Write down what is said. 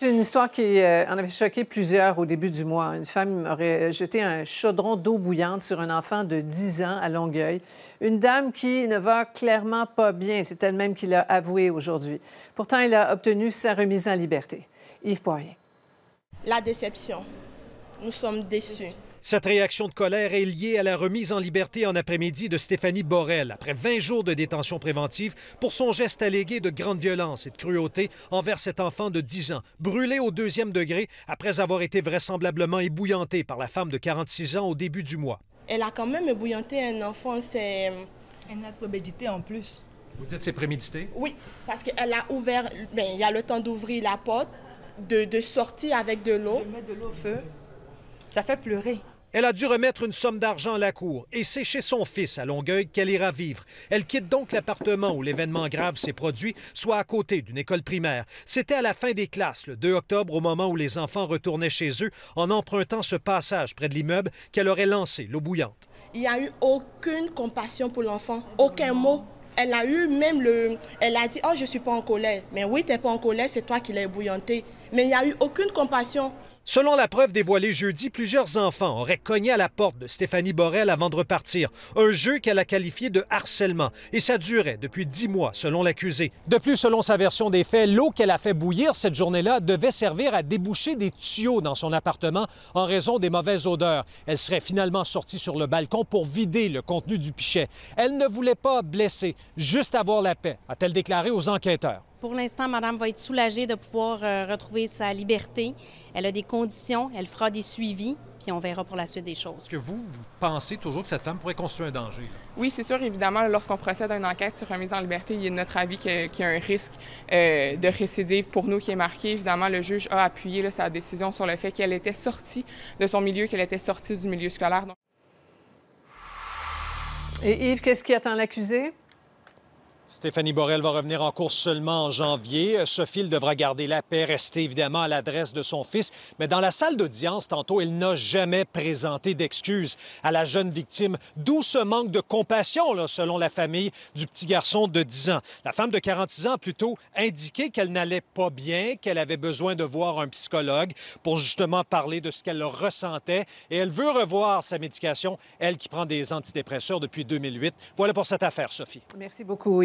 C'est une histoire qui euh, en avait choqué plusieurs au début du mois. Une femme aurait jeté un chaudron d'eau bouillante sur un enfant de 10 ans à Longueuil. Une dame qui ne va clairement pas bien. C'est elle-même qui l'a avoué aujourd'hui. Pourtant, elle a obtenu sa remise en liberté. Yves Poirier. La déception. Nous sommes déçus. Cette réaction de colère est liée à la remise en liberté en après-midi de Stéphanie Borel après 20 jours de détention préventive pour son geste allégué de grande violence et de cruauté envers cet enfant de 10 ans, brûlé au deuxième degré après avoir été vraisemblablement ébouillanté par la femme de 46 ans au début du mois. Elle a quand même ébouillanté un enfant, c'est... Euh, une acte prémédité en plus. Vous dites c'est prémédité? Oui, parce qu'elle a ouvert... Bien, il y a le temps d'ouvrir la porte, de, de sortir avec de l'eau. De mettre de l'eau au feu. Ça fait pleurer. Elle a dû remettre une somme d'argent à la cour et c'est chez son fils à Longueuil qu'elle ira vivre. Elle quitte donc l'appartement où l'événement grave s'est produit, soit à côté d'une école primaire. C'était à la fin des classes, le 2 octobre, au moment où les enfants retournaient chez eux en empruntant ce passage près de l'immeuble qu'elle aurait lancé l'eau bouillante. Il n'y a eu aucune compassion pour l'enfant, aucun mot. Elle a eu même le... Elle a dit, oh, je ne suis pas en colère. Mais oui, tu n'es pas en colère, c'est toi qui l'as bouillanté. Mais il n'y a eu aucune compassion. Selon la preuve dévoilée jeudi, plusieurs enfants auraient cogné à la porte de Stéphanie Borel avant de repartir, un jeu qu'elle a qualifié de harcèlement, et ça durait depuis dix mois, selon l'accusé. De plus, selon sa version des faits, l'eau qu'elle a fait bouillir cette journée-là devait servir à déboucher des tuyaux dans son appartement en raison des mauvaises odeurs. Elle serait finalement sortie sur le balcon pour vider le contenu du pichet. Elle ne voulait pas blesser, juste avoir la paix, a-t-elle déclaré aux enquêteurs. Pour l'instant, Madame va être soulagée de pouvoir euh, retrouver sa liberté. Elle a des conditions, elle fera des suivis, puis on verra pour la suite des choses. Est-ce que vous, pensez toujours que cette femme pourrait constituer un danger? Oui, c'est sûr, évidemment, lorsqu'on procède à une enquête sur remise en liberté, il est de notre avis qu'il y a un risque euh, de récidive pour nous qui est marqué. Évidemment, le juge a appuyé sa décision sur le fait qu'elle était sortie de son milieu, qu'elle était sortie du milieu scolaire. Et Yves, qu'est-ce qui attend l'accusé? Stéphanie Borrell va revenir en course seulement en janvier. Euh, Sophie devra garder la paix, rester évidemment à l'adresse de son fils. Mais dans la salle d'audience, tantôt, elle n'a jamais présenté d'excuses à la jeune victime, d'où ce manque de compassion, selon la famille du petit garçon de 10 ans. La femme de 46 ans a plutôt indiqué qu'elle n'allait pas bien, qu'elle avait besoin de voir un psychologue pour justement parler de ce qu'elle ressentait. Et elle veut revoir sa médication, elle qui prend des antidépresseurs depuis 2008. Voilà pour cette affaire, Sophie. Merci beaucoup.